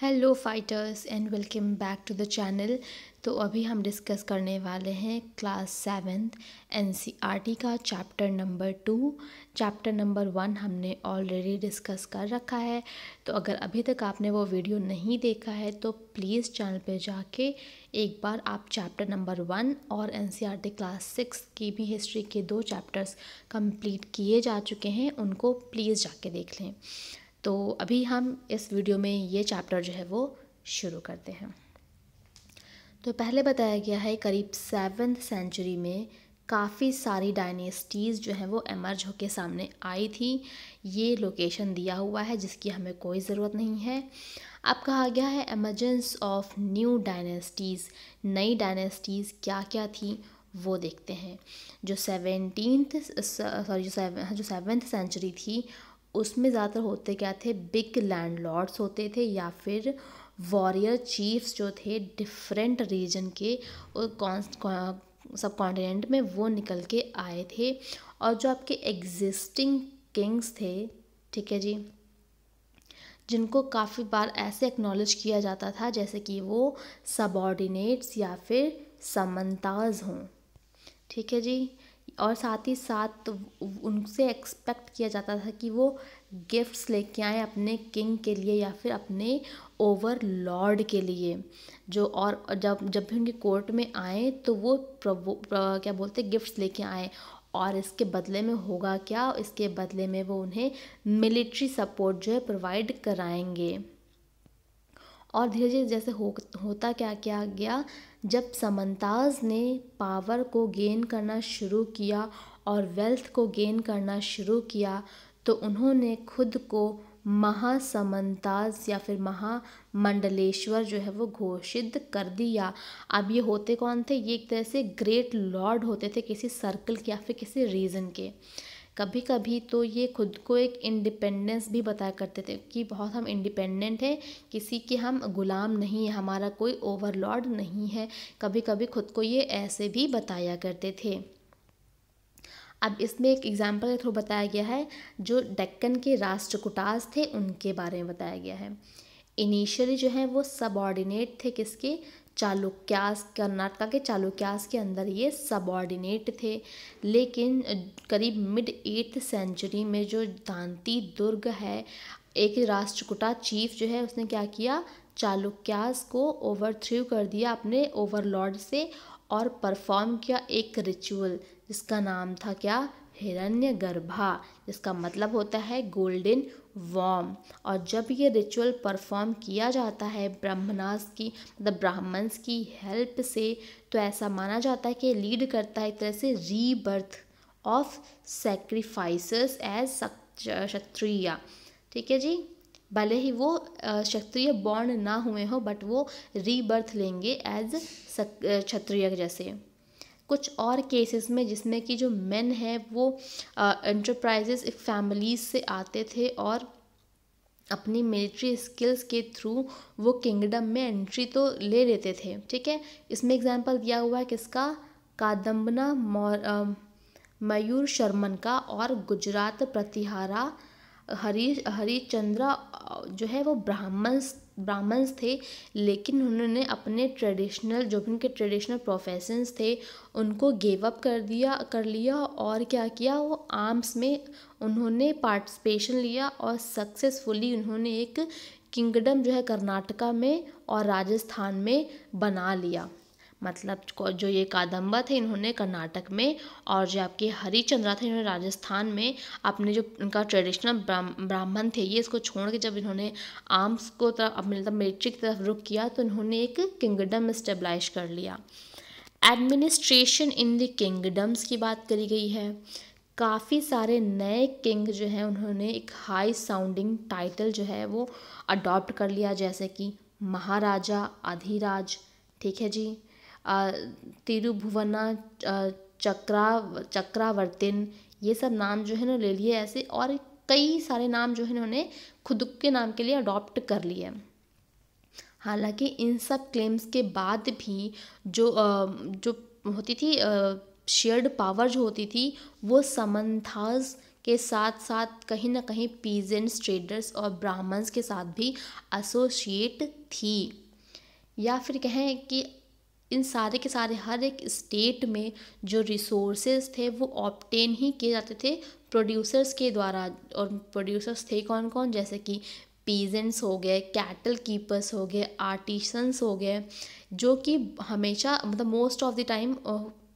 hello fighters and welcome back to the channel तो अभी हम डिस्कस करने वाले हैं क्लास सेवेंथ एनसीईआरटी का chapter number two chapter number one हमने ऑलरेडी डिस्कस कर रखा है तो अगर अभी तक आपने वो वीडियो नहीं देखा है तो प्लीज़ चैनल पे जाके एक बार आप चैप्टर नंबर वन और एनसीईआरटी क्लास सिक्स की भी हिस्ट्री के दो चैप्टर्स कम्प्लीट किए जा चुके हैं उनको प्लीज़ जाके देख लें तो अभी हम इस वीडियो में ये चैप्टर जो है वो शुरू करते हैं तो पहले बताया गया है करीब सेवन्थ सेंचुरी में काफ़ी सारी डायनेस्टीज़ जो हैं वो एमर्ज होके सामने आई थी ये लोकेशन दिया हुआ है जिसकी हमें कोई ज़रूरत नहीं है अब कहा गया है एमरजेंस ऑफ न्यू डायनेस्टीज़ नई डायनेस्टीज़ क्या क्या थी वो देखते हैं जो सेवेंटीन सॉरी जो सेवन जो सेवन्थ सेंचुरी थी उसमें ज़्यादातर होते क्या थे बिग लैंड लॉर्ड्स होते थे या फिर वॉरियर चीफ्स जो थे डिफरेंट रीजन के सब कॉन्टिनेंट में वो निकल के आए थे और जो आपके एग्जिस्टिंग किंग्स थे ठीक है जी जिनको काफ़ी बार ऐसे एक्नॉलेज किया जाता था जैसे कि वो सबॉर्डिनेट्स या फिर समन्ताज हों ठीक है जी और साथ ही साथ उनसे एक्सपेक्ट किया जाता था कि वो गिफ्ट्स लेके आएँ अपने किंग के लिए या फिर अपने ओवर लॉर्ड के लिए जो और जब जब भी उनके कोर्ट में आए तो वो प्रवो प्रवो, क्या बोलते गिफ्ट्स लेके आएँ और इसके बदले में होगा क्या इसके बदले में वो उन्हें मिलिट्री सपोर्ट जो है प्रोवाइड कराएंगे और धीरे धीरे जैसे हो होता क्या क्या गया जब समंताज ने पावर को गेन करना शुरू किया और वेल्थ को गेन करना शुरू किया तो उन्होंने खुद को महासमंताज या फिर महामंडलेश्वर जो है वो घोषित कर दिया अब ये होते कौन थे ये एक तरह से ग्रेट लॉर्ड होते थे किसी सर्कल के या फिर किसी रीजन के कभी कभी तो ये खुद को एक इंडिपेंडेंस भी बताया करते थे कि बहुत हम इंडिपेंडेंट हैं किसी के हम गुलाम नहीं है हमारा कोई ओवरलॉर्ड नहीं है कभी कभी खुद को ये ऐसे भी बताया करते थे अब इसमें एक एग्जाम्पल के थ्रू बताया गया है जो डेक्कन के राष्ट्रकुटास थे उनके बारे में बताया गया है इनिशियली जो है वो सबऑर्डिनेट थे किसके चालुक्यास कर्नाटका के चालुक्यास के अंदर ये सबॉर्डिनेट थे लेकिन करीब मिड एट्थ सेंचुरी में जो दांती दुर्ग है एक राष्ट्रकुटा चीफ जो है उसने क्या किया चालुक्यास को थ्रू कर दिया अपने ओवरलॉर्ड से और परफॉर्म किया एक रिचुअल जिसका नाम था क्या हिरण्यगर्भा जिसका मतलब होता है गोल्डन वॉम और जब ये रिचुअल परफॉर्म किया जाता है ब्राह्मणास की मतलब ब्राह्मण्स की हेल्प से तो ऐसा माना जाता है कि लीड करता है एक तरह से rebirth of sacrifices as Kshatriya ठीक है जी भले ही वो क्षत्रिय बॉन्ड ना हुए हो बट वो रीबर्थ लेंगे एज क्षत्रिय जैसे कुछ और केसेस में जिसमें कि जो मेन है वो एंटरप्राइजेस फैमिलीज से आते थे और अपनी मिलिट्री स्किल्स के थ्रू वो किंगडम में एंट्री तो ले लेते थे ठीक है इसमें एग्जांपल दिया हुआ है किसका कादम्बना मयूर शर्मन का और गुजरात प्रतिहारा हरी हरिचंद्रा जो है वो ब्राह्मण्स ब्राह्मण्स थे लेकिन उन्होंने अपने ट्रेडिशनल जो भी उनके ट्रेडिशनल प्रोफेशंस थे उनको गेव अप कर दिया कर लिया और क्या किया वो आर्म्स में उन्होंने पार्टिसिपेशन लिया और सक्सेसफुली उन्होंने एक किंगडम जो है कर्नाटका में और राजस्थान में बना लिया मतलब जो ये कादम्बा थे इन्होंने कर्नाटक में और जो आपके हरिचंद्रा थे इन्होंने राजस्थान में अपने जो उनका ट्रेडिशनल ब्राह्मण थे ये इसको छोड़ के जब इन्होंने आर्म्स को तरफ मतलब मिलिट्री की तरफ रुख किया तो इन्होंने एक किंगडम इस्टेब्लाइश कर लिया एडमिनिस्ट्रेशन इन द किंगडम्स की बात करी गई है काफ़ी सारे नए किंग जो हैं उन्होंने एक हाई साउंडिंग टाइटल जो है वो अडॉप्ट कर लिया जैसे कि महाराजा अधिराज ठीक है जी तिरुभुवना चक्रा चक्रावर्तिन ये सब नाम जो है ना ले लिए ऐसे और कई सारे नाम जो है उन्होंने खुद के नाम के लिए अडॉप्ट कर लिए हालांकि इन सब क्लेम्स के बाद भी जो जो होती थी शेयर्ड पावर जो होती थी वो समन्थाज के साथ साथ कहीं ना कहीं पीजेंट्स ट्रेडर्स और ब्राह्मण्स के साथ भी एसोसिएट थी या फिर कहें कि इन सारे के सारे हर एक स्टेट में जो रिसोर्सेज थे वो ऑप्टेन ही किए जाते थे प्रोड्यूसर्स के द्वारा और प्रोड्यूसर्स थे कौन कौन जैसे कि पीजेंट्स हो गए कैटल कीपर्स हो गए आर्टिशंस हो गए जो कि हमेशा मतलब most of the time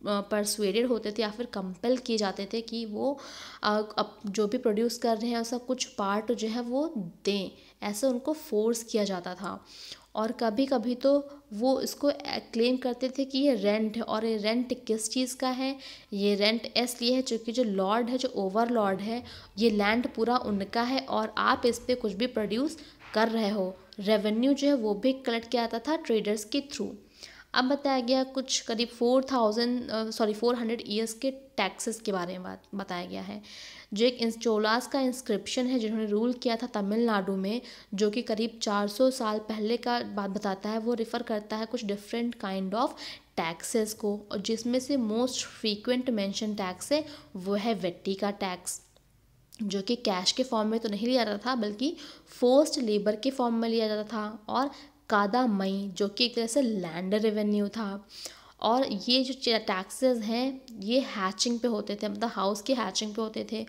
persuaded होते थे या फिर कंपेल किए जाते थे कि वो अब जो भी प्रोड्यूस कर रहे हैं उसका कुछ पार्ट जो है वो दें ऐसे उनको फोर्स किया जाता था और कभी कभी तो वो इसको क्लेम करते थे कि ये रेंट है और ये रेंट किस चीज़ का है ये रेंट इसलिए है क्योंकि जो लॉर्ड है जो ओवर लॉर्ड है ये लैंड पूरा उनका है और आप इस पर कुछ भी प्रोड्यूस कर रहे हो रेवेन्यू जो है वो भी कलेक्ट किया जाता था ट्रेडर्स के थ्रू अब बताया गया कुछ करीब four thousand sorry four hundred years के टैक्सेस के बारे में बात बताया गया है जो एक चोलास का इंस्क्रिप्शन है जिन्होंने रूल किया था तमिलनाडु में जो कि करीब चार सौ साल पहले का बात बताता है वो रिफ़र करता है कुछ डिफरेंट काइंड ऑफ टैक्सेस को और जिसमें से मोस्ट फ्रीक्वेंट मेंशन टैक्स है वो है वेट्टी का टैक्स जो कि कैश के फॉर्म में तो नहीं लिया जाता था बल्कि फोर्स्ड लेबर के फॉर्म में लिया जाता था और कादा मई जो कि एक तरह से लैंड रेवेन्यू था और ये जो टैक्सेस हैं ये हैचिंग पे होते थे मतलब हाउस के हैचिंग पे होते थे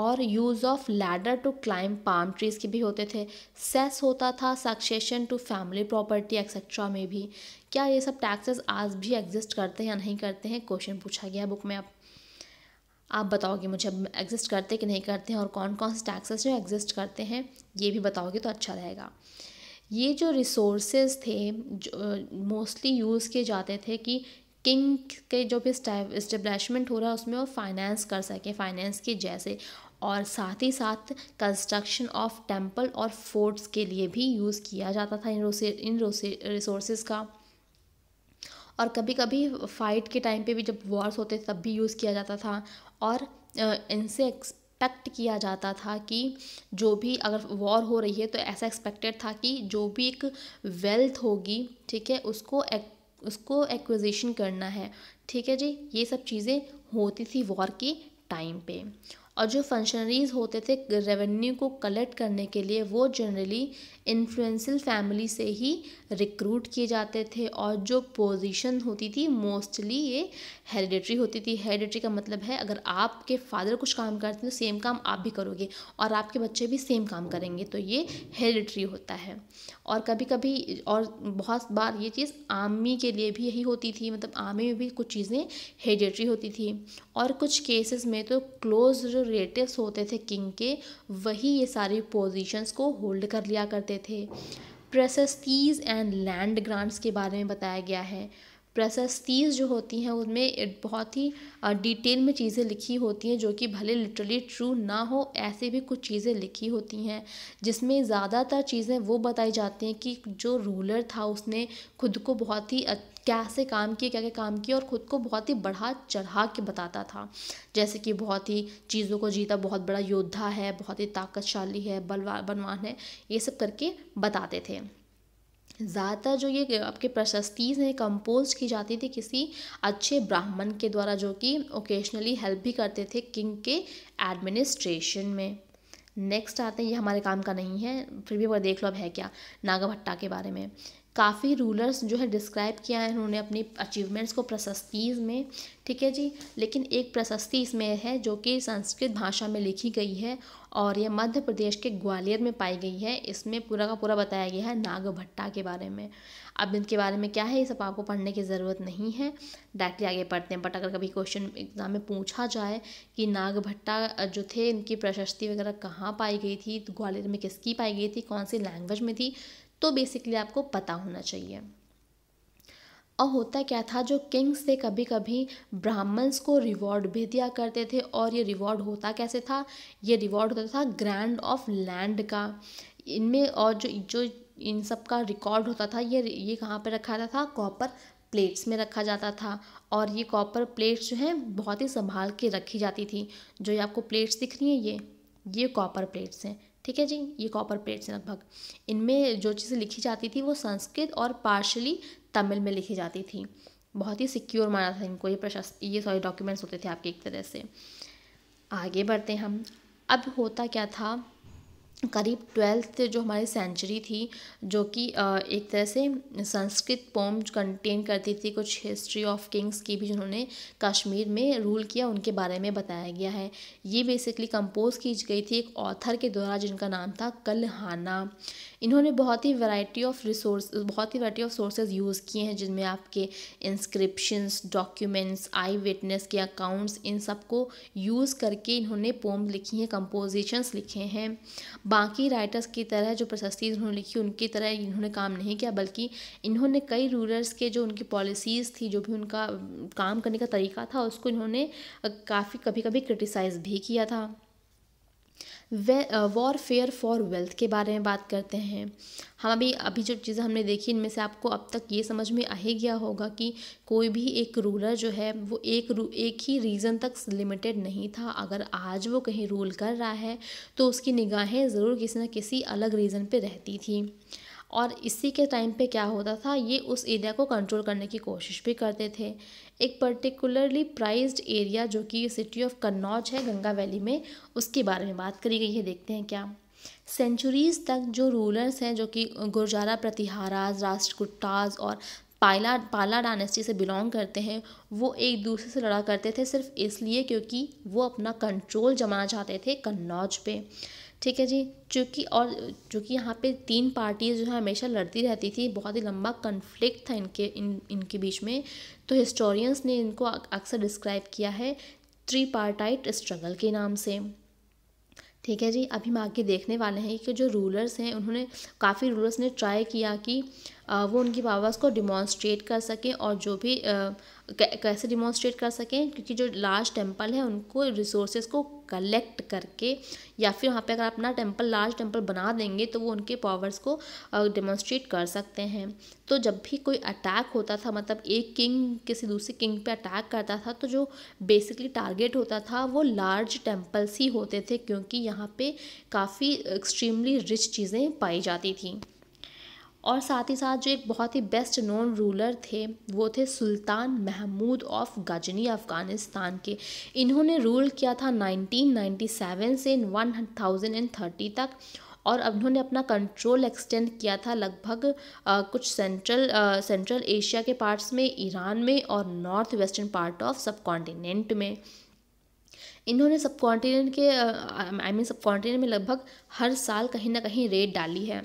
और use of ladder to climb palm trees के भी होते थे सेस होता था succession to family property etcetera में भी क्या ये सब टैक्सेस आज भी एग्जिस्ट करते हैं या नहीं करते हैं क्वेश्चन पूछा गया है बुक में आप आप बताओगे मुझे अब एग्जिस्ट करते कि नहीं करते हैं और कौन कौन से टैक्सेस जो एग्जिस्ट करते हैं ये भी बताओगे तो अच्छा रहेगा ये जो रिसोर्सेज थे मोस्टली यूज़ किए जाते थे कि किंग के जो भी इस्टेब्लिशमेंट हो रहा है उसमें वो फाइनेंस कर सके फाइनेंस के जैसे और साथ ही साथ कंस्ट्रक्शन ऑफ टेम्पल और फोर्ट्स के लिए भी यूज़ किया जाता था इन इन रिसोर्सेज का और कभी कभी फ़ाइट के टाइम पे भी जब वॉर्स होते तब भी यूज़ किया जाता था और इनसे एक्सपेक्ट किया जाता था कि जो भी अगर वॉर हो रही है तो ऐसा एक्सपेक्टेड था कि जो भी एक वेल्थ होगी ठीक है उसको एक, उसको एक्विजिशन करना है ठीक है जी ये सब चीज़ें होती थी वॉर के टाइम पे और जो फंक्शनरीज होते थे रेवेन्यू को कलेक्ट करने के लिए वो जनरली इन्फ्लुएंसल फैमिली से ही रिक्रूट किए जाते थे और जो पोजीशन होती थी मोस्टली ये हेरिडेटरी होती थी हेरिडेटरी का मतलब है अगर आपके फादर कुछ काम करते हैं तो सेम काम आप भी करोगे और आपके बच्चे भी सेम काम करेंगे तो ये हेरिडेटरी होता है और कभी कभी और बहुत बार ये चीज़ आर्मी के लिए भी यही होती थी मतलब आर्मी में भी कुछ चीज़ें हेरिडेटरी होती थी और कुछ केसेस में तो क्लोज रिलेटिव्स होते थे किंग के वही ये सारी पोजीशंस को होल्ड कर लिया करते थे प्रशस्तीज़ एंड लैंड ग्रांट्स के बारे में बताया गया है प्रशस्तीज़ जो होती हैं उनमें बहुत ही डिटेल में चीज़ें लिखी होती हैं जो कि भले लिटरली ट्रू ना हो ऐसे भी कुछ चीज़ें लिखी होती हैं जिसमें ज़्यादातर चीज़ें वो बताई जाती हैं कि जो रूलर था उसने खुद को बहुत ही कैसे काम किए क्या क्या काम किए और ख़ुद को बहुत ही बढ़ा चढ़ा के बताता था जैसे कि बहुत ही चीज़ों को जीता बहुत बड़ा योद्धा है बहुत ही ताकतशाली है बलवा बनवान है ये सब करके बताते थे ज़्यादातर जो ये आपके प्रशस्तीज हैं कंपोज की जाती थी किसी अच्छे ब्राह्मण के द्वारा जो कि ओकेशनली हेल्प भी करते थे किंग के एडमिनिस्ट्रेशन में नेक्स्ट आते हैं ये हमारे काम का नहीं है फिर भी वो देख लो अब है क्या नागा भट्टा के बारे में काफ़ी रूलर्स जो है डिस्क्राइब किया है इन्होंने अपनी अचीवमेंट्स को प्रशस्तीज में ठीक है जी लेकिन एक प्रशस्ति इसमें है जो कि संस्कृत भाषा में लिखी गई है और यह मध्य प्रदेश के ग्वालियर में पाई गई है इसमें पूरा का पूरा बताया गया है नाग भट्टा के बारे में अब इनके बारे में क्या है ये सब आपको पढ़ने की ज़रूरत नहीं है डायरेक्टली आगे पढ़ते हैं बट अगर कभी क्वेश्चन एग्जाम में पूछा जाए कि नाग भट्टा जो थे इनकी प्रशस्ति वगैरह कहाँ पाई गई थी ग्वालियर में किसकी पाई गई थी कौन सी लैंग्वेज में थी तो बेसिकली आपको पता होना चाहिए और होता क्या था जो किंग्स थे कभी कभी ब्राह्मण्स को रिवॉर्ड भी दिया करते थे और ये रिवॉर्ड होता कैसे था ये रिवॉर्ड होता था ग्रैंड ऑफ लैंड का इनमें और जो जो इन सब का रिकॉर्ड होता था ये ये कहाँ पर रखा जाता था कॉपर प्लेट्स में रखा जाता था और ये कॉपर प्लेट्स जो हैं बहुत ही संभाल के रखी जाती थी जो ये आपको प्लेट्स दिख रही हैं ये ये कॉपर प्लेट्स हैं ठीक है जी ये कॉपर प्लेट्स हैं लगभग इनमें जो चीज़ें लिखी जाती थी वो संस्कृत और पार्शली तमिल में लिखी जाती थी बहुत ही सिक्योर माना था इनको ये प्रशस्त ये सॉरी डॉक्यूमेंट्स होते थे आपके एक तरह से आगे बढ़ते हैं हम अब होता क्या था करीब ट्वेल्थ जो हमारी सेंचुरी थी जो कि एक तरह से संस्कृत पोम कंटेन करती थी कुछ हिस्ट्री ऑफ किंग्स की भी जिन्होंने कश्मीर में रूल किया उनके बारे में बताया गया है ये बेसिकली कंपोज की गई थी एक ऑथर के द्वारा जिनका नाम था कलहाना इन्होंने बहुत ही वैरायटी ऑफ रिसोर्स बहुत ही वैरायटी ऑफ सोर्सेज यूज़ किए हैं जिनमें आपके इंस्क्रिप्शंस डॉक्यूमेंट्स आई विटनेस के अकाउंट्स इन सब को यूज़ करके इन्होंने पोम लिखी हैं कंपोजिशंस लिखे हैं बाकी राइटर्स की तरह जो प्रशस्ति इन्होंने लिखी उनकी तरह इन्होंने काम नहीं किया बल्कि इन्होंने कई रूलर्स के जो उनकी पॉलिसीज़ थी जो भी उनका काम करने का तरीका था उसको इन्होंने काफ़ी कभी कभी क्रिटिसाइज़ भी किया था वे वॉर फेयर फॉर वेल्थ के बारे में बात करते हैं हम अभी अभी जो चीज़ें हमने देखी इनमें से आपको अब तक ये समझ में आ ही गया होगा कि कोई भी एक रूलर जो है वो एक एक ही रीज़न तक लिमिटेड नहीं था अगर आज वो कहीं रूल कर रहा है तो उसकी निगाहें ज़रूर किसी न किसी अलग रीज़न पे रहती थी और इसी के टाइम पे क्या होता था ये उस एरिया को कंट्रोल करने की कोशिश भी करते थे एक पर्टिकुलरली प्राइज्ड एरिया जो कि सिटी ऑफ कन्नौज है गंगा वैली में उसके बारे में बात करी गई है देखते हैं क्या सेंचुरीज तक जो रूलर्स हैं जो कि गुरजारा प्रतिहाराज राष्ट्रकुट्टाज और पाला पाला डायनेस्टी से बिलोंग करते हैं वो एक दूसरे से लड़ा करते थे सिर्फ इसलिए क्योंकि वो अपना कंट्रोल जमाना चाहते थे कन्नौज पे ठीक है जी चूँकि और चूँकि यहाँ पे तीन पार्टीज जो है हमेशा लड़ती रहती थी बहुत ही लंबा कन्फ्लिक्ट था इनके इन इनके बीच में तो हिस्टोरियंस ने इनको अक्सर डिस्क्राइब किया है थ्री पार्टाइट स्ट्रगल के नाम से ठीक है जी अभी हम आगे देखने वाले हैं कि जो रूलर्स हैं उन्होंने काफ़ी रूलर्स ने ट्राई किया कि वो उनकी पावर्स को डिमॉन्स्ट्रेट कर सकें और जो भी कैसे डिमॉन्स्ट्रेट कर सकें क्योंकि जो लार्ज टेम्पल है उनको रिसोर्सेज को कलेक्ट करके या फिर वहाँ पे अगर अपना टेम्पल लार्ज टेम्पल बना देंगे तो वो उनके पावर्स को डेमोन्स्ट्रेट कर सकते हैं तो जब भी कोई अटैक होता था मतलब एक किंग किसी दूसरे किंग पे अटैक करता था तो जो बेसिकली टारगेट होता था वो लार्ज टेम्पल्स ही होते थे क्योंकि यहाँ पे काफ़ी एक्सट्रीमली रिच चीज़ें पाई जाती थी और साथ ही साथ जो एक बहुत ही बेस्ट नोन रूलर थे वो थे सुल्तान महमूद ऑफ गजनी अफ़गानिस्तान के इन्होंने रूल किया था 1997 से 1030 तक और अब उन्होंने अपना कंट्रोल एक्सटेंड किया था लगभग आ, कुछ सेंट्रल सेंट्रल एशिया के पार्ट्स में ईरान में और north western part of subcontinent में इन्होंने सब कॉन्टिनेंट के आई मीन सब कॉन्टिनेंट में लगभग हर साल कहीं ना कहीं रेड डाली है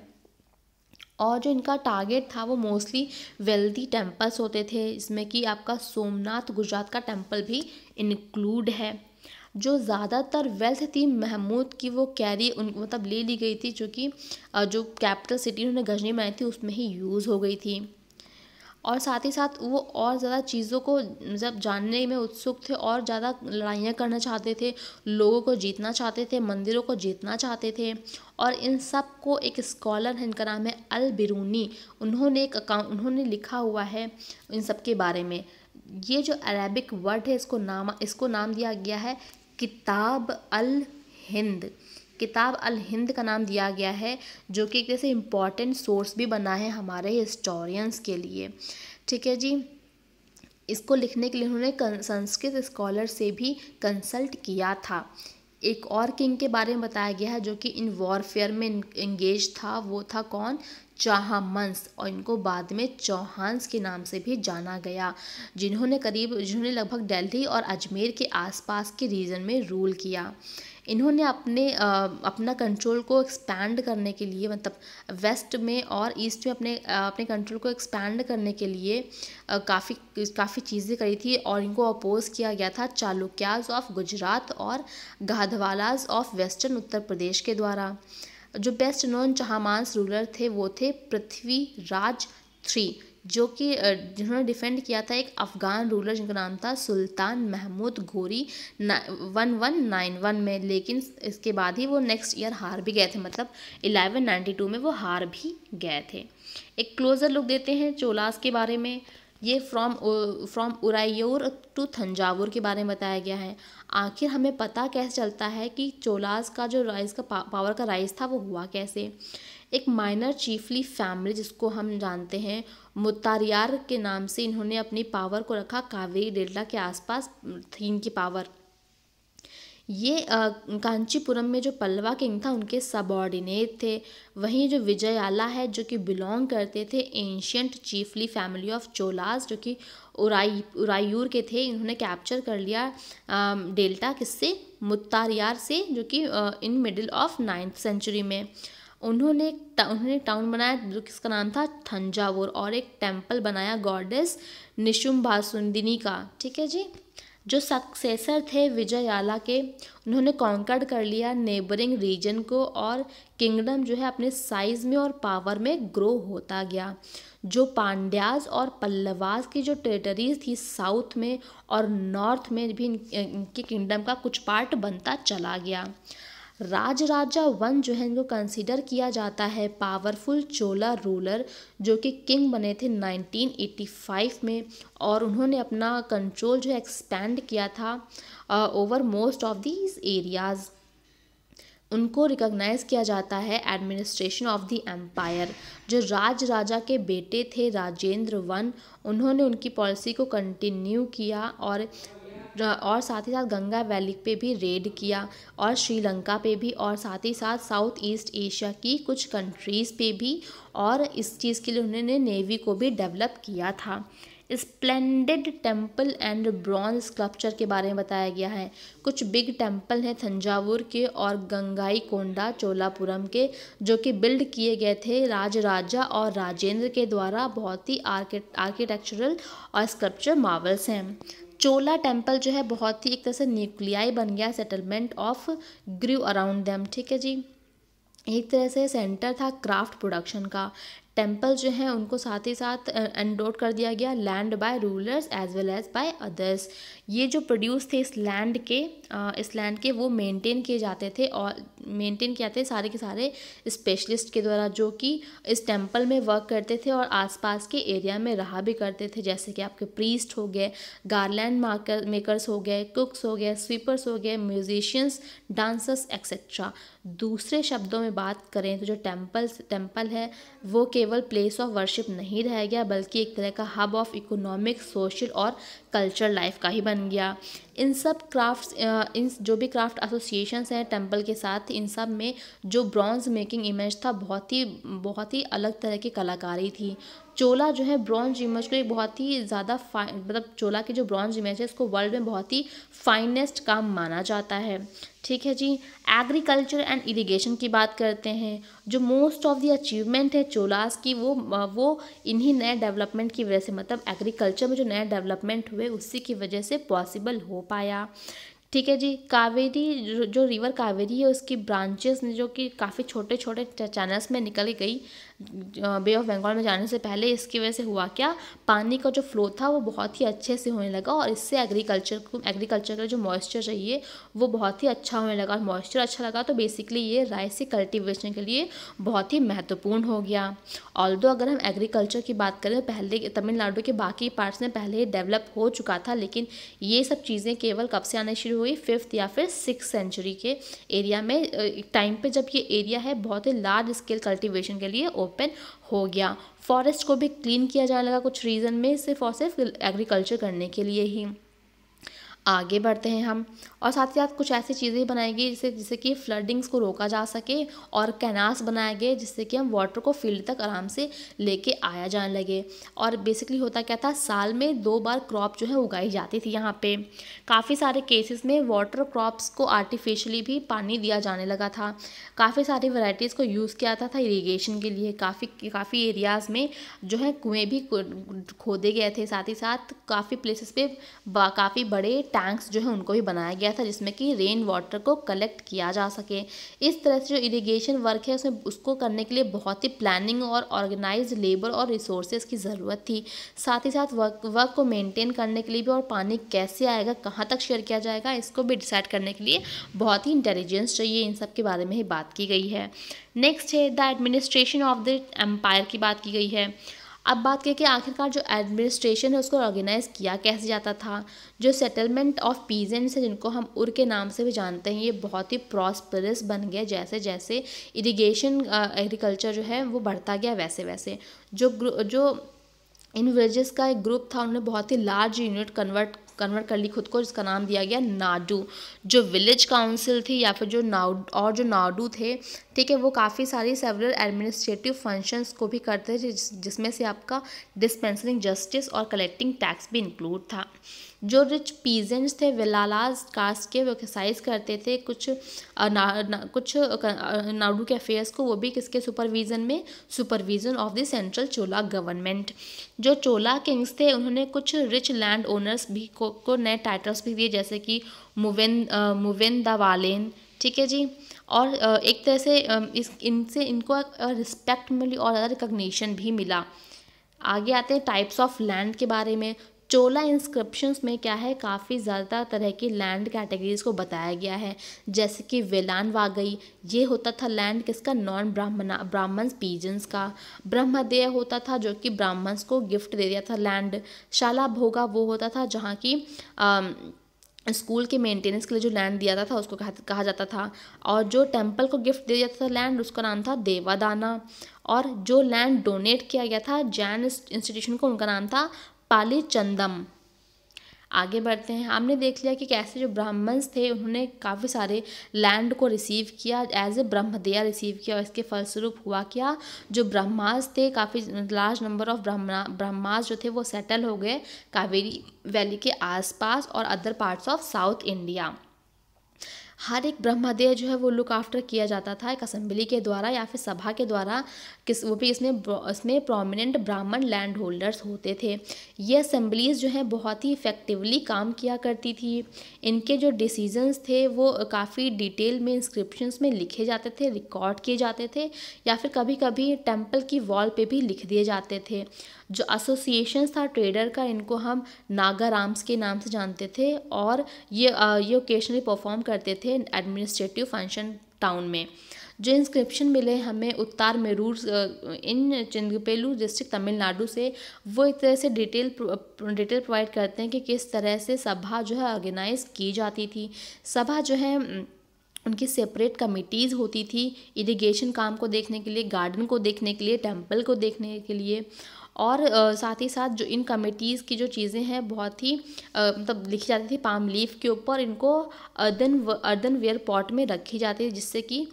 और जो इनका टारगेट था वो मोस्टली वेल्दी टेम्पल्स होते थे इसमें कि आपका सोमनाथ गुजरात का टेम्पल भी इंक्लूड है जो ज़्यादातर वेल्थ थी महमूद की वो कैरी उन मतलब ले ली गई थी चूँकि जो कैपिटल सिटी उन्होंने गजनी बनाई थी उसमें ही यूज़ हो गई थी और साथ ही साथ वो और ज़्यादा चीज़ों को जब मतलब जानने में उत्सुक थे और ज़्यादा लड़ाइयाँ करना चाहते थे लोगों को जीतना चाहते थे मंदिरों को जीतना चाहते थे और इन सब को एक स्कॉलर है इनका नाम है अल बिरूनी उन्होंने एक अकाउंट उन्होंने लिखा हुआ है इन सब के बारे में ये जो अरेबिक वर्ड है इसको नाम इसको नाम दिया गया है किताब अल हिंद किताब अल हिंद का नाम दिया गया है जो कि एक जैसे इम्पॉर्टेंट सोर्स भी बना है हमारे हिस्टोरियंस के लिए ठीक है जी इसको लिखने के लिए उन्होंने संस्कृत स्कॉलर से भी कंसल्ट किया था एक और किंग के बारे में बताया गया है जो कि इन वॉरफेयर में इंगेज था वो था कौन चाहमंस और इनको बाद में चौहान्स के नाम से भी जाना गया जिन्होंने करीब जिन्होंने लगभग दिल्ली और अजमेर के आसपास के रीजन में रूल किया इन्होंने अपने अपना कंट्रोल को एक्सपैंड करने के लिए मतलब वेस्ट में और ईस्ट में अपने अपने कंट्रोल को एक्सपैंड करने के लिए काफ़ी काफ़ी चीज़ें करी थी और इनको अपोज किया गया था चालुक्याज ऑफ गुजरात और गाधवालाज ऑफ वेस्टर्न उत्तर प्रदेश के द्वारा जो बेस्ट नोन चहामांस रूलर थे वो थे पृथ्वीराज थ्री जो कि जिन्होंने डिफेंड किया था एक अफ़गान रूलर जिनका नाम था सुल्तान महमूद गोरी वन वन नाइन वन में लेकिन इसके बाद ही वो नेक्स्ट ईयर हार भी गए थे मतलब एलेवन नाइन्टी टू में वो हार भी गए थे एक क्लोज़र लुक देते हैं चोलास के बारे में ये from from Uraiyur to Thanjavur के बारे में बताया गया है आखिर हमें पता कैसे चलता है कि चोलास का जो राइस का पा, पावर का राइस था वो हुआ कैसे एक माइनर चीफली फैमिली जिसको हम जानते हैं मुतारियार के नाम से इन्होंने अपनी पावर को रखा कावेरी डेल्टा के आसपास थीन की पावर ये कांचीपुरम में जो पल्लवा किंग था उनके सबॉर्डिनेट थे वहीं जो विजयाला है जो कि बिलोंग करते थे ancient chiefly family of Cholas जो कि उराई उरायूर के थे इन्होंने कैप्चर कर लिया डेल्टा किससे मुत्तारियार से जो कि in middle of ninth century में उन्होंने उन्होंने टाउन बनाया जो किसका नाम था थंजावुर और एक टेम्पल बनाया गॉडेस निशुम्बासुंदिनी का ठीक है जी जो सक्सेसर थे विजयाला के उन्होंने कॉन्कर्ड कर लिया नेबरिंग रीजन को और किंगडम जो है अपने साइज़ में और पावर में ग्रो होता गया जो पांड्याज और पल्लवास की जो टेरिटरीज थी साउथ में और नॉर्थ में भी इनके किंगडम का कुछ पार्ट बनता चला गया राजराजा वन जो है इनको कंसीडर किया जाता है पावरफुल चोला रूलर जो कि किंग बने थे 1985 में और उन्होंने अपना कंट्रोल जो है एक्सपेंड किया था over most of these areas उनको रिकॉग्नाइज किया जाता है एडमिनिस्ट्रेशन ऑफ द एम्पायर जो राज राजा के बेटे थे राजेंद्र वन उन्होंने उनकी पॉलिसी को कंटिन्यू किया और और साथ ही साथ गंगा वैली पे भी रेड किया और श्रीलंका पे भी और साथ ही साथ साउथ ईस्ट एशिया की कुछ कंट्रीज़ पे भी और इस चीज़ के लिए उन्होंने नेवी को भी डेवलप किया था splendid temple and bronze sculpture के बारे में बताया गया है कुछ बिग टेम्पल हैं थंजावुर के और गंगाई कोंडा चोलापुरम के जो कि बिल्ड किए गए थे राजराजा और राजेंद्र के द्वारा बहुत ही आर्किटेक्चरल और स्कल्पचर मावल्स हैं चोला टेम्पल जो है बहुत ही एक तरह से न्यूक्लियाई बन गया settlement of grew around them ठीक है जी एक तरह से सेंटर था क्राफ्ट प्रोडक्शन का टेम्पल जो हैं उनको साथ ही साथ एंडोट कर दिया गया land by rulers as well as by others ये जो प्रोड्यूस थे इस लैंड के इस लैंड के वो मेंटेन किए जाते थे और मेंटेन किए जाते सारे के सारे स्पेशलिस्ट के द्वारा जो कि इस टेम्पल में वर्क करते थे और आसपास के एरिया में रहा भी करते थे जैसे कि आपके प्रीस्ट हो गए गार्लैंड मार्कर मेकरस हो गए कुक्स हो गए स्वीपर्स हो गए म्यूजिशियंस डांसर्स एक्सेट्रा दूसरे शब्दों में बात करें तो जो टेम्पल टेम्पल है वो के केवल प्लेस ऑफ वर्शिप नहीं रह गया बल्कि एक तरह का हब ऑफ इकोनॉमिक सोशल और कल्चर लाइफ का ही बन गया इन सब क्राफ्ट इन जो भी क्राफ्ट एसोसिएशंस हैं टेम्पल के साथ इन सब में जो ब्रॉन्ज मेकिंग इमेज था बहुत ही बहुत ही अलग तरह की कलाकारी थी चोला जो है ब्रॉन्ज इमेज को एक बहुत ही ज़्यादा फाइन मतलब चोला की जो ब्रॉन्ज इमेज है इसको वर्ल्ड में बहुत ही फाइनेस्ट काम माना जाता है ठीक है जी एग्रीकल्चर एंड इरिगेशन की बात करते हैं जो मोस्ट ऑफ द अचीवमेंट है चोलास की वो वो इन्हीं नए डेवलपमेंट की वजह से मतलब एग्रीकल्चर में जो नए डेवलपमेंट हुए हुए उसी की वजह से पॉसिबल हो पाया ठीक है जी कावेरी जो रिवर कावेरी है उसकी ब्रांचेस ने जो कि काफ़ी छोटे छोटे चैनल्स में निकल गई बे ऑफ बंगाल में जाने से पहले इसकी वजह से हुआ क्या पानी का जो फ्लो था वो बहुत ही अच्छे से होने लगा और इससे एग्रीकल्चर को एग्रीकल्चर का जो मॉइस्चर चाहिए वो बहुत ही अच्छा होने लगा और मॉइस्चर अच्छा लगा तो बेसिकली ये राइस की कल्टिवेशन के लिए बहुत ही महत्वपूर्ण हो गया ऑल अगर हम एग्रीकल्चर की बात करें पहले तमिलनाडु के बाकी पार्ट्स में पहले ही डेवलप हो चुका था लेकिन ये सब चीज़ें केवल कब से आने शुरू हुई फिफ्थ या फिर सिक्स सेंचुरी के एरिया में टाइम पर जब ये एरिया है बहुत ही लार्ज स्केल कल्टिवेशन के लिए ओपन हो गया फॉरेस्ट को भी क्लीन किया जाने लगा कुछ रीज़न में सिर्फ और सिर्फ एग्रीकल्चर करने के लिए ही आगे बढ़ते हैं हम और साथ ही साथ कुछ ऐसी चीज़ें बनाई गई जिससे जिससे कि फ्लडिंग्स को रोका जा सके और कैनाल्स बनाए गए जिससे कि हम वाटर को फील्ड तक आराम से लेके आया जाने लगे और बेसिकली होता क्या था साल में दो बार क्रॉप जो है उगाई जाती थी यहाँ पे काफ़ी सारे केसेस में वाटर क्रॉप्स को आर्टिफिशली भी पानी दिया जाने लगा था काफ़ी सारी वराइटीज़ को यूज़ किया जाता था, था इरीगेशन के लिए काफ़ी काफ़ी एरियाज़ में जो है कुएँ भी खोदे गए थे साथ ही साथ काफ़ी प्लेसेस पे काफ़ी बड़े टैंक्स जो है उनको भी बनाया गया था जिसमें कि रेन वाटर को कलेक्ट किया जा सके इस तरह से जो इरीगेशन वर्क है उसमें उसको करने के लिए बहुत ही प्लानिंग और ऑर्गेनाइज लेबर और रिसोर्सेज की ज़रूरत थी साथ ही साथ वर्क वर्क को मेनटेन करने के लिए भी और पानी कैसे आएगा कहाँ तक शेयर किया जाएगा इसको भी डिसाइड करने के लिए बहुत ही इंटेलिजेंस चाहिए इन सब के बारे में ही बात की गई है नेक्स्ट है the administration of the empire की बात की गई है अब बात करें कि आखिरकार जो एडमिनिस्ट्रेशन है उसको ऑर्गेनाइज़ किया कैसे जाता था जो सेटलमेंट ऑफ पीजेंट्स है जिनको हम उर के नाम से भी जानते हैं ये बहुत ही प्रॉस्परस बन गया जैसे जैसे इरिगेशन एग्रीकल्चर जो है वो बढ़ता गया वैसे वैसे जो जो इन विलेजेस का एक ग्रुप था उन्होंने बहुत ही लार्ज यूनिट कन्वर्ट कन्वर्ट कर ली खुद को जिसका नाम दिया गया नाडू जो विलेज काउंसिल थी या फिर जो नाउ और जो नाडू थे ठीक है वो काफ़ी सारी सेवरल एडमिनिस्ट्रेटिव फंक्शंस को भी करते थे जिस, जिसमें से आपका डिस्पेंसरिंग जस्टिस और कलेक्टिंग टैक्स भी इंक्लूड था जो रिच पीजेंट्स थे वेलालाज कास्ट के वो एक्सरसाइज करते थे कुछ ना, ना, कुछ नाडू के अफेयर्स को वो भी किसके सुपरविज़न में supervision of the central Chola government जो चोला किंग्स थे उन्होंने कुछ रिच लैंड ओनर्स भी को, को नए टाइटल्स भी दिए जैसे कि मुवेन मुवेन द वालेन ठीक है जी और एक तरह से इस इनसे इनको रिस्पेक्ट मिली और ज़्यादा रिकग्निशन भी मिला आगे आते हैं टाइप्स ऑफ लैंड के बारे में चोला इंस्क्रिप्शंस में क्या है काफ़ी ज़्यादा तरह की लैंड कैटेगरीज को बताया गया है जैसे कि वेलान वागई ये होता था लैंड किसका नॉन ब्राह्मणा ब्राह्मण पीजन्स का ब्रह्मदेय होता था जो कि ब्राह्मण्स को गिफ्ट दे दिया था लैंड शाला भोगा वो होता था जहाँ की स्कूल के मेंटेनेंस के लिए जो लैंड दिया जाता था उसको कहा जाता था और जो टेम्पल को गिफ्ट दिया जाता था लैंड उसका नाम था देवादाना और जो लैंड डोनेट किया गया था जैन इंस्टीट्यूशन को उनका नाम था पाली चंदम आगे बढ़ते हैं हमने देख लिया कि कैसे जो ब्राह्मण्स थे उन्होंने काफ़ी सारे लैंड को रिसीव किया एज ए ब्रह्मदया रिसीव किया और इसके फलस्वरूप हुआ क्या जो ब्रह्मास थे काफ़ी लार्ज नंबर ऑफ ब्रह्मा ब्रह्मास जो थे वो सेटल हो गए कावेरी वैली के आसपास और other parts of south India हर एक ब्रह्मदेह जो है वो लुक आफ्टर किया जाता था एक असम्बली के द्वारा या फिर सभा के द्वारा किस वो भी इसमें इसमें प्रोमिनेंट ब्राह्मण लैंड होल्डर्स होते थे ये असम्बलीज जो है बहुत ही इफ़ेक्टिवली काम किया करती थी इनके जो डिसीजंस थे वो काफ़ी डिटेल में इंस्क्रिप्शन में लिखे जाते थे रिकॉर्ड किए जाते थे या फिर कभी कभी टेम्पल की वॉल पर भी लिख दिए जाते थे जो एसोसिएशन था ट्रेडर का इनको हम नागा राम्स के नाम से जानते थे और ये ये ओकेशनली परफॉर्म करते थे एडमिनिस्ट्रेटिव फंक्शन टाउन में जो इंस्क्रिप्शन मिले हमें Uttaramerur in Chingleput district Tamil Nadu से वो एक तरह से डिटेल डिटेल प्रोवाइड करते हैं कि किस तरह से सभा जो है ऑर्गेनाइज की जाती थी सभा जो है उनकी सेपरेट कमिटीज़ होती थी इरिगेशन काम को देखने के लिए गार्डन को देखने के लिए टेम्पल को देखने के लिए और साथ ही साथ जो इन कमेटीज़ की जो चीज़ें हैं बहुत ही मतलब लिखी जाती थी पाम लीफ के ऊपर इनको अर्दन अर्दन वेयर पॉट में रखी जाती थी जिससे कि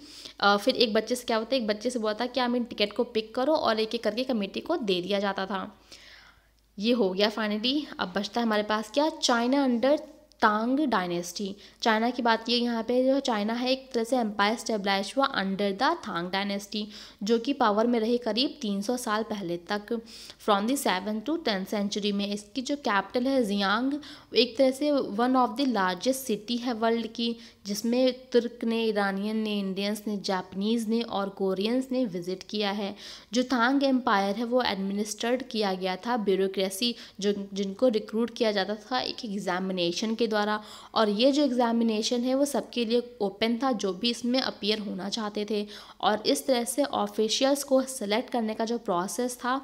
फिर एक बच्चे से क्या होता है एक बच्चे से बोलता है कि हम इन टिकट को पिक करो और एक एक करके कमेटी को दे दिया जाता था ये हो गया फाइनली अब बचता है हमारे पास क्या China under Tang dynasty China की बात की यहाँ पे जो चाइना है एक तरह से एम्पायर स्टेबलाइज हुआ अंडर द थांग डायनेस्टी जो कि पावर में रही करीब 300 साल पहले तक from the seven to tenth century में इसकी जो कैपिटल है जियांग एक तरह से one of the largest city है वर्ल्ड की जिसमें तुर्क ने ईरानियन ने इंडियंस ने जापनीज़ ने और कोरियंस ने विज़िट किया है जो थांग एम्पायर है वो एडमिनिस्ट्रेट किया गया था ब्यूरोसी जो जिनको रिक्रूट किया जाता था एक एग्जामिनेशन के द्वारा और ये जो एग्ज़ामिनेशन है वो सबके लिए ओपन था जो भी इसमें अपियर होना चाहते थे और इस तरह से ऑफिशियल्स को सेलेक्ट करने का जो प्रोसेस था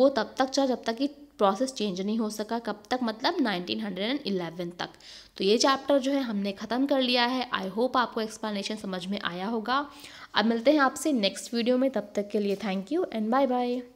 वो तब तक चला जब तक कि प्रोसेस चेंज नहीं हो सका कब तक मतलब 1911 तक तो ये चैप्टर जो है हमने ख़त्म कर लिया है आई होप आपको एक्सप्लेनेशन समझ में आया होगा अब मिलते हैं आपसे नेक्स्ट वीडियो में तब तक के लिए thank you and bye bye